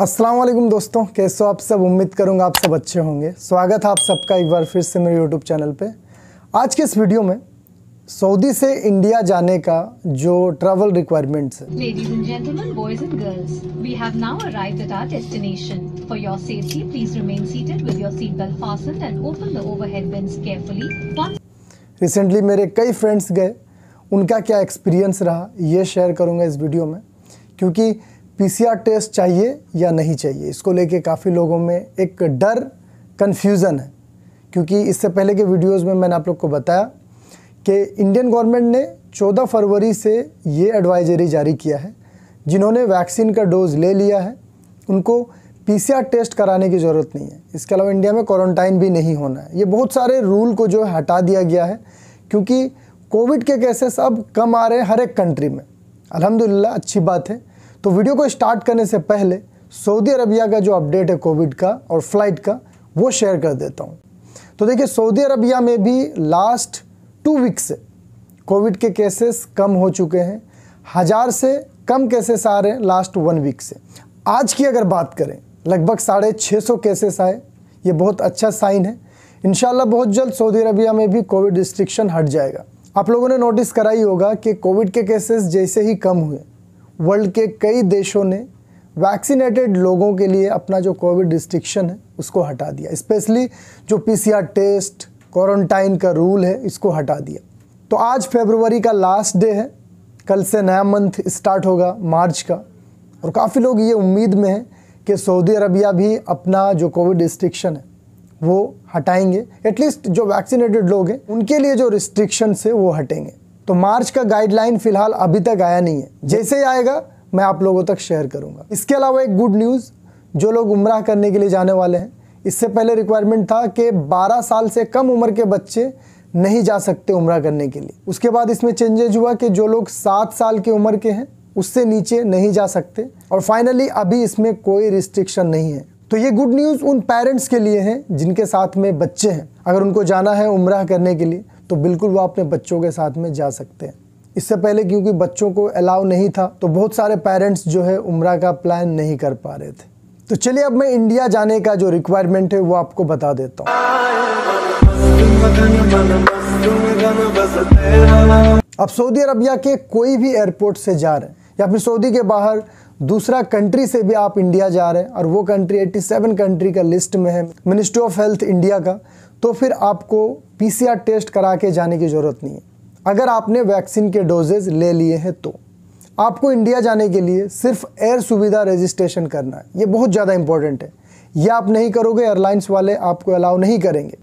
अस्सलाम वालेकुम दोस्तों कैसे हो आप सब उम्मीद करूंगा आप सब अच्छे होंगे स्वागत है आप सबका एक बार फिर से मेरे यूट्यूब चैनल पे आज के इस वीडियो में सऊदी से इंडिया जाने का जो ट्रैवल रिक्वायरमेंट्स है ladies and gentlemen boys and girls we have now arrived at our destination for your safety please remain seated with your seat belt fastened and open the overhead carefully recently मेरे कई friends गए उनका क्या experience रहा ये share करूंगा इस video में क्योंकि पीसीआर टेस्ट चाहिए या नहीं चाहिए इसको लेके काफ़ी लोगों में एक डर कन्फ्यूज़न है क्योंकि इससे पहले के वीडियोस में मैंने आप लोग को बताया कि इंडियन गवर्नमेंट ने 14 फरवरी से ये एडवाइजरी जारी किया है जिन्होंने वैक्सीन का डोज ले लिया है उनको पीसीआर टेस्ट कराने की ज़रूरत नहीं है इसके अलावा इंडिया में क्वारंटाइन भी नहीं होना है ये बहुत सारे रूल को जो है हटा दिया गया है क्योंकि कोविड के केसेस अब कम आ रहे हैं हर एक कंट्री में अलहमदिल्ला अच्छी बात है तो वीडियो को स्टार्ट करने से पहले सऊदी अरबिया का जो अपडेट है कोविड का और फ्लाइट का वो शेयर कर देता हूँ तो देखिए सऊदी अरबिया में भी लास्ट टू वीक से कोविड के केसेस कम हो चुके हैं हज़ार से कम केसेस आ रहे हैं लास्ट वन वीक से आज की अगर बात करें लगभग साढ़े छः सौ केसेस आए ये बहुत अच्छा साइन है इन बहुत जल्द सऊदी अरबिया में भी कोविड रिस्ट्रिक्शन हट जाएगा आप लोगों ने नोटिस करा ही होगा कि कोविड के केसेस जैसे ही कम हुए वर्ल्ड के कई देशों ने वैक्सीनेटेड लोगों के लिए अपना जो कोविड रिस्ट्रिक्शन है उसको हटा दिया स्पेशली जो पीसीआर टेस्ट क्वारंटाइन का रूल है इसको हटा दिया तो आज फेबरवरी का लास्ट डे है कल से नया मंथ स्टार्ट होगा मार्च का और काफ़ी लोग ये उम्मीद में हैं कि सऊदी अरबिया भी अपना जो कोविड रिस्ट्रिक्शन है वो हटाएंगे एटलीस्ट जो वैक्सीनेटेड लोग हैं उनके लिए जो रिस्ट्रिक्शन है वो हटेंगे तो मार्च का गाइडलाइन फिलहाल अभी तक आया नहीं है जैसे ही आएगा मैं आप लोगों तक शेयर करूंगा इसके अलावा एक गुड न्यूज़ जो लोग उम्र करने के लिए जाने वाले हैं इससे पहले रिक्वायरमेंट था कि 12 साल से कम उम्र के बच्चे नहीं जा सकते उम्र करने के लिए उसके बाद इसमें चेंजेज हुआ कि जो लोग सात साल की उम्र के हैं उससे नीचे नहीं जा सकते और फाइनली अभी इसमें कोई रिस्ट्रिक्शन नहीं है तो ये गुड न्यूज़ उन पेरेंट्स के लिए है जिनके साथ में बच्चे हैं अगर उनको जाना है उम्र करने के लिए तो बिल्कुल वो अपने बच्चों के साथ में जा सकते हैं इससे पहले क्योंकि बच्चों को अलाउ नहीं था तो बहुत सारे पेरेंट्स जो है उम्र का प्लान नहीं कर पा रहे थे तो चलिए अब मैं इंडिया जाने का जो रिक्वायरमेंट है वो आपको बता देता हूँ अब सऊदी अरबिया के कोई भी एयरपोर्ट से जा रहे हैं या फिर सऊदी के बाहर दूसरा कंट्री से भी आप इंडिया जा रहे हैं और वो कंट्री 87 कंट्री का लिस्ट में है मिनिस्ट्री ऑफ हेल्थ इंडिया का तो फिर आपको पीसीआर टेस्ट करा के जाने की ज़रूरत नहीं है अगर आपने वैक्सीन के डोजेज ले लिए हैं तो आपको इंडिया जाने के लिए सिर्फ एयर सुविधा रजिस्ट्रेशन करना है ये बहुत ज़्यादा इंपॉर्टेंट है यह आप नहीं करोगे एयरलाइंस वाले आपको अलाउ नहीं करेंगे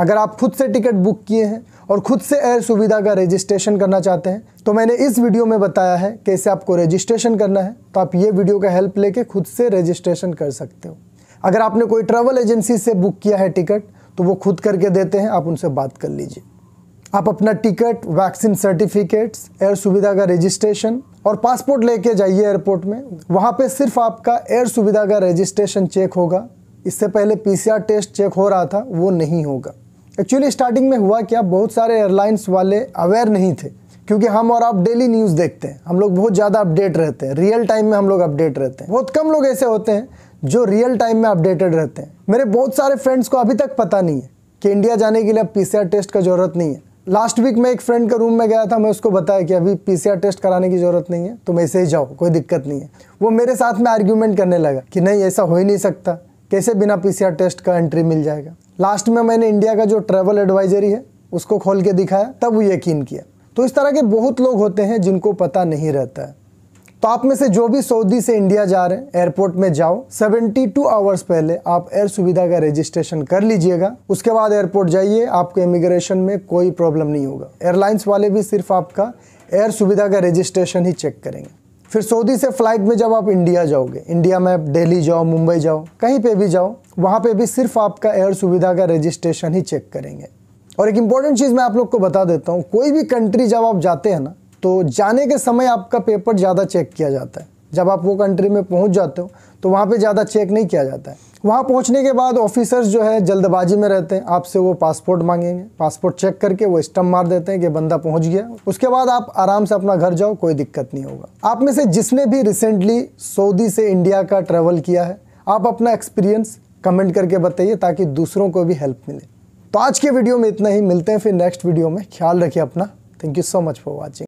अगर आप खुद से टिकट बुक किए हैं और खुद से एयर सुविधा का रजिस्ट्रेशन करना चाहते हैं तो मैंने इस वीडियो में बताया है कैसे आपको रजिस्ट्रेशन करना है तो आप ये वीडियो का हेल्प लेके खुद से रजिस्ट्रेशन कर सकते हो अगर आपने कोई ट्रैवल एजेंसी से बुक किया है टिकट तो वो खुद करके देते हैं आप उनसे बात कर लीजिए आप अपना टिकट वैक्सीन सर्टिफिकेट्स एयर सुविधा का रजिस्ट्रेशन और पासपोर्ट लेके जाइए एयरपोर्ट में वहाँ पे सिर्फ आपका एयर सुविधा का रजिस्ट्रेशन चेक होगा इससे पहले पीसीआर टेस्ट चेक हो रहा था वो नहीं होगा एक्चुअली स्टार्टिंग में हुआ क्या बहुत सारे एयरलाइंस वाले अवेयर नहीं थे क्योंकि हम और आप डेली न्यूज़ देखते हैं हम लोग बहुत ज़्यादा अपडेट रहते हैं रियल टाइम में हम लोग अपडेट रहते हैं बहुत कम लोग ऐसे होते हैं जो रियल टाइम में अपडेटेड रहते हैं मेरे बहुत सारे फ्रेंड्स को अभी तक पता नहीं है कि इंडिया जाने के लिए अब पीसीआर टेस्ट का ज़रूरत नहीं है लास्ट वीक मैं एक फ्रेंड के रूम में गया था मैं उसको बताया कि अभी पीसीआर टेस्ट कराने की ज़रूरत नहीं है तुम तो ऐसे ही जाओ कोई दिक्कत नहीं है वो मेरे साथ में आर्ग्यूमेंट करने लगा कि नहीं ऐसा हो ही नहीं सकता कैसे बिना पीसीआर टेस्ट का एंट्री मिल जाएगा लास्ट में मैंने इंडिया का जो ट्रेवल एडवाइजरी है उसको खोल के दिखाया तब वो यकीन किया तो इस तरह के बहुत लोग होते हैं जिनको पता नहीं रहता है तो आप में से जो भी सऊदी से इंडिया जा रहे हैं एयरपोर्ट में जाओ 72 आवर्स पहले आप एयर सुविधा का रजिस्ट्रेशन कर लीजिएगा उसके बाद एयरपोर्ट जाइए आपको इमिग्रेशन में कोई प्रॉब्लम नहीं होगा एयरलाइंस वाले भी सिर्फ आपका एयर सुविधा का रजिस्ट्रेशन ही चेक करेंगे फिर सऊदी से फ्लाइट में जब आप इंडिया जाओगे इंडिया में आप दिल्ली जाओ मुंबई जाओ कहीं पे भी जाओ वहाँ पे भी सिर्फ आपका एयर सुविधा का रजिस्ट्रेशन ही चेक करेंगे और एक इम्पॉर्टेंट चीज़ मैं आप लोग को बता देता हूँ कोई भी कंट्री जब आप जाते हैं ना तो जाने के समय आपका पेपर ज़्यादा चेक किया जाता है जब आप वो कंट्री में पहुँच जाते हो तो वहाँ पर ज़्यादा चेक नहीं किया जाता है वहाँ पहुँचने के बाद ऑफिसर्स जो है जल्दबाजी में रहते हैं आपसे वो पासपोर्ट मांगेंगे पासपोर्ट चेक करके वो स्टम्प मार देते हैं कि बंदा पहुँच गया उसके बाद आप आराम से अपना घर जाओ कोई दिक्कत नहीं होगा आप में से जिसने भी रिसेंटली सऊदी से इंडिया का ट्रेवल किया है आप अपना एक्सपीरियंस कमेंट करके बताइए ताकि दूसरों को भी हेल्प मिले आज के वीडियो में इतना ही मिलते हैं फिर नेक्स्ट वीडियो में ख्याल रखिए अपना thank you so much for watching